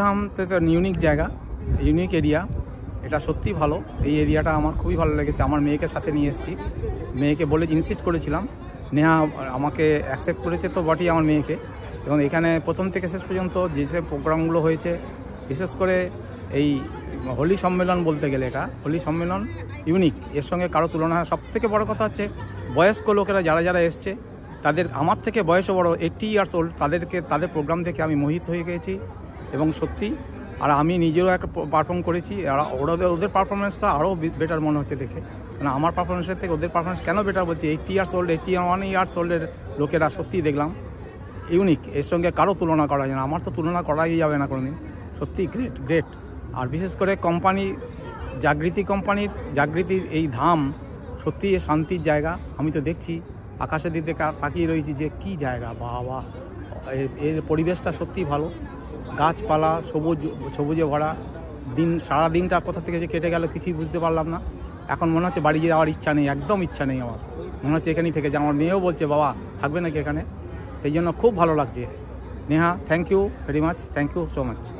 ধাম তো ইউনিক জায়গা unique area এটা সত্যি ভালো এই এরিয়াটা আমার খুবই ভালো লেগেছে আমার মেয়েকে সাথে নিয়ে এসেছি মেয়েকে বলে ইনসিস্ট করেছিলাম নেহা আমাকে অ্যাকসেপ্ট করেছে তো বটেই আমার মেয়েকে এবং এখানে প্রথম থেকে শেষ পর্যন্ত যেসব প্রোগ্রামগুলো হয়েছে বিশেষ করে এই হোলি সম্মেলন বলতে গেলে এটা হোলি সম্মেলন ইউনিক এর সঙ্গে কারো তুলনা সব থেকে বড় কথা হচ্ছে বয়স্ক লোকেরা যারা যারা এসছে তাদের আমার থেকে বয়সও বড় এইটটি ইয়ার্স ওল্ড তাদেরকে তাদের প্রোগ্রাম থেকে আমি মোহিত হয়ে গেছি এবং সত্যি আর আমি নিজেও একটা পারফর্ম করেছি আর ওরা ওদের পারফরমেন্সটা আরও বেটার মনে হচ্ছে দেখে কারণ আমার পারফরমেন্সের থেকে ওদের পারফরমেন্স কেন বেটার বলছি eighty years old eighty one years ওল্ডের লোকেরা সত্যিই দেখলাম ইউনিক এর সঙ্গে কারো তুলনা করা যায় না আমার তো তুলনা করাই যাবে না কোনোদিন সত্যি গ্রেট গ্রেট আর বিশেষ করে কোম্পানি জাগৃতি কোম্পানির জাগৃতির এই ধাম সত্যি এ শান্তির জায়গা আমি তো দেখছি আকাশের দিকে তাকিয়ে রয়েছি যে কি জায়গা বাবা এর পরিবেশটা সত্যি ভালো গাছপালা সবুজ সবুজে ভরা দিন সারা দিনটা কোথা থেকে যে কেটে গেল কিছুই বুঝতে পারলাম না এখন মনে হচ্ছে বাড়ি যাওয়ার ইচ্ছা নেই একদম ইচ্ছা নেই আমার মনে হচ্ছে এখানেই থেকে যে আমার মেয়েও বলছে বাবা থাকবে নাকি এখানে সেই জন্য খুব ভালো লাগছে Neha thank you very much thank you so much